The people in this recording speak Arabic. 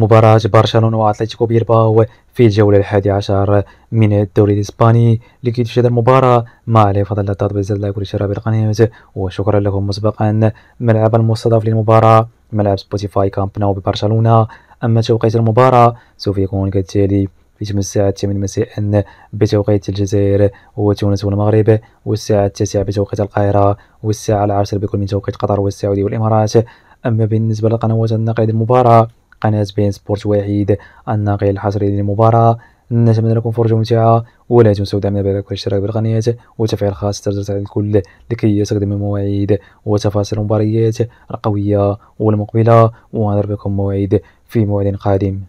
مباراة برشلونة وأتلتيكو بيرباو في الجولة الحادي عشر من الدوري الإسباني لكي تشاهد المباراة مع فضل التطبيق زر لايك والاشتراك بالقناة وشكرا لكم مسبقا ملعب المستضاف للمباراة ملعب سبوتيفاي كامب نو ببرشلونة أما توقيت المباراة سوف يكون كالتالي في الساعة الثامنة مساء بتوقيت الجزائر وتونس والمغرب والساعة التاسعة بتوقيت القاهرة والساعة العاشرة بكل من توقيت قطر والسعودية والإمارات أما بالنسبة لقنوات النقل للمباراة قناة بين سبورت وعيد الناقل الحصري للمباراة نتمنى لكم فرجة ممتعة ولا تنسوا دعمنا بلايك والاشتراك بالقناة وتفعيل خاص تجربة على الكل لكي يستخدم المواعيد وتفاصيل المباريات القوية والمقبلة ونضرب بكم موعد في موعد قادم